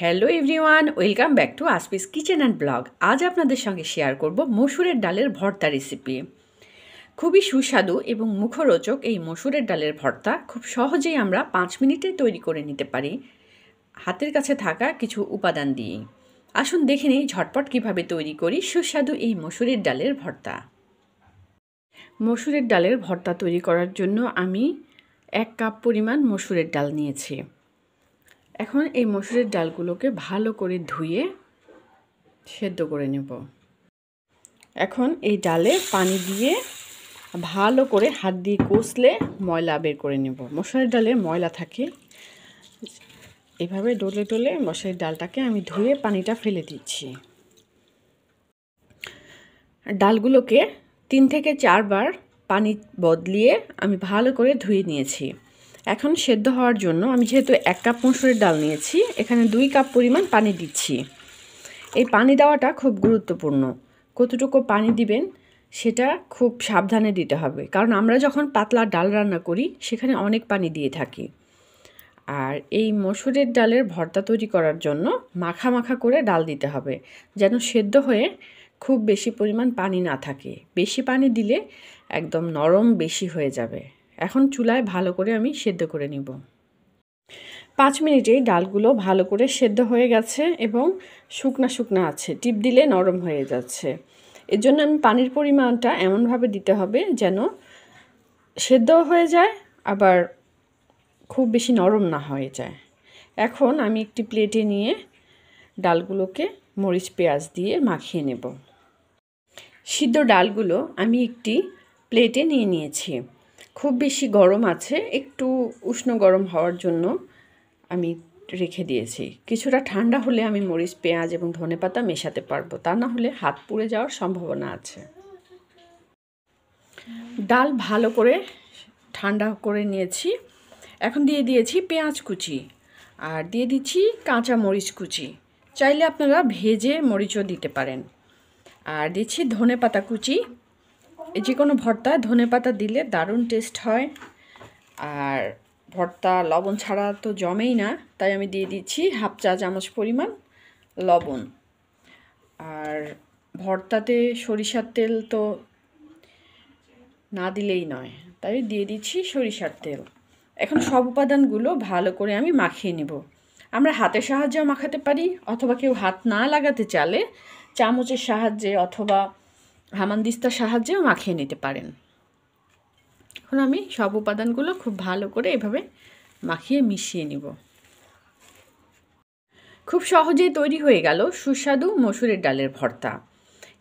hello everyone welcome back to Aspi's kitchen and blog আজ আপনাদের সঙ্গে শেয়ার করব মসুরের ডালের ভর্তা রেসিপি খুবই সুস্বাদু এবং মুখরোচক এই মসুরের ডালের ভর্তা খুব সহজেই আমরা পাঁচ মিনিটে তৈরি করে নিতে পারি হাতের কাছে থাকা কিছু উপাদান দিয়ে আসুন দেখে নিই ঝটপট কীভাবে তৈরি করি সুস্বাদু এই মসুরের ডালের ভর্তা মসুরের ডালের ভর্তা তৈরি করার জন্য আমি এক কাপ পরিমাণ মসুরের ডাল নিয়েছি এখন এই মসুরের ডালগুলোকে ভালো করে ধুয়ে সেদ্ধ করে নেব এখন এই ডালে পানি দিয়ে ভালো করে হাত দিয়ে কষলে ময়লা বের করে নেব মশারির ডালে ময়লা থাকে এভাবে ডলে ডলে মশারির ডালটাকে আমি ধুয়ে পানিটা ফেলে দিচ্ছি ডালগুলোকে তিন থেকে চারবার পানি বদলিয়ে আমি ভালো করে ধুয়ে নিয়েছি এখন সেদ্ধ হওয়ার জন্য আমি যেহেতু এক কাপ মসুরের ডাল নিয়েছি এখানে দুই কাপ পরিমাণ পানি দিচ্ছি এই পানি দেওয়াটা খুব গুরুত্বপূর্ণ কতটুকু পানি দিবেন সেটা খুব সাবধানে দিতে হবে কারণ আমরা যখন পাতলা ডাল রান্না করি সেখানে অনেক পানি দিয়ে থাকি আর এই মসুরের ডালের ভর্তা তৈরি করার জন্য মাখা মাখা করে ডাল দিতে হবে যেন সেদ্ধ হয়ে খুব বেশি পরিমাণ পানি না থাকে বেশি পানি দিলে একদম নরম বেশি হয়ে যাবে এখন চুলায় ভালো করে আমি সেদ্ধ করে নিব পাঁচ মিনিটে ডালগুলো ভালো করে সেদ্ধ হয়ে গেছে এবং শুকনা শুকনা আছে টিপ দিলে নরম হয়ে যাচ্ছে এর জন্য আমি পানির পরিমাণটা এমনভাবে দিতে হবে যেন সেদ্ধ হয়ে যায় আবার খুব বেশি নরম না হয়ে যায় এখন আমি একটি প্লেটে নিয়ে ডালগুলোকে মরিচ পেঁয়াজ দিয়ে মাখিয়ে নেব সিদ্ধ ডালগুলো আমি একটি প্লেটে নিয়ে নিয়েছি খুব বেশি গরম আছে একটু উষ্ণ গরম হওয়ার জন্য আমি রেখে দিয়েছি কিছুটা ঠান্ডা হলে আমি মরিচ পেঁয়াজ এবং ধনে পাতা মেশাতে পারবো তা না হলে হাত পুড়ে যাওয়ার সম্ভাবনা আছে ডাল ভালো করে ঠান্ডা করে নিয়েছি এখন দিয়ে দিয়েছি পেঁয়াজ কুচি আর দিয়ে দিচ্ছি কাঁচা মরিচ কুচি চাইলে আপনারা ভেজে মরিচও দিতে পারেন আর দিচ্ছি ধনে পাতা কুচি এই যে কোনো ভর্তা ধনে পাতা দিলে দারুণ টেস্ট হয় আর ভর্তা লবণ ছাড়া তো জমেই না তাই আমি দিয়ে দিচ্ছি হাফ চা চামচ পরিমাণ লবণ আর ভর্তাতে সরিষার তেল তো না দিলেই নয় তাই দিয়ে দিচ্ছি সরিষার তেল এখন সব উপাদানগুলো ভালো করে আমি মাখিয়ে নিব আমরা হাতের সাহায্যেও মাখাতে পারি অথবা কেউ হাত না লাগাতে চালে চামচের সাহায্যে অথবা হামানদিস্তার সাহায্যেও মাখিয়ে নিতে পারেন এখন আমি সব উপাদানগুলো খুব ভালো করে এভাবে মাখিয়ে মিশিয়ে নিব খুব সহজেই তৈরি হয়ে গেল সুস্বাদু মসুরের ডালের ভর্তা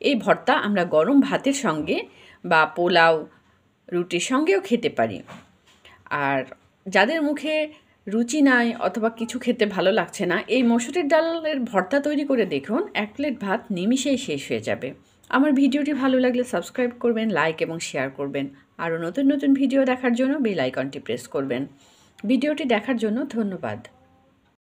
এই ভর্তা আমরা গরম ভাতের সঙ্গে বা পোলাও রুটির সঙ্গেও খেতে পারি আর যাদের মুখে রুচি নাই অথবা কিছু খেতে ভালো লাগছে না এই মসুরের ডালের ভর্তা তৈরি করে দেখুন এক প্লেট ভাত নিমিশেই শেষ হয়ে যাবে আমার ভিডিওটি ভালো লাগলে সাবস্ক্রাইব করবেন লাইক এবং শেয়ার করবেন আরও নতুন নতুন ভিডিও দেখার জন্য বেল আইকনটি প্রেস করবেন ভিডিওটি দেখার জন্য ধন্যবাদ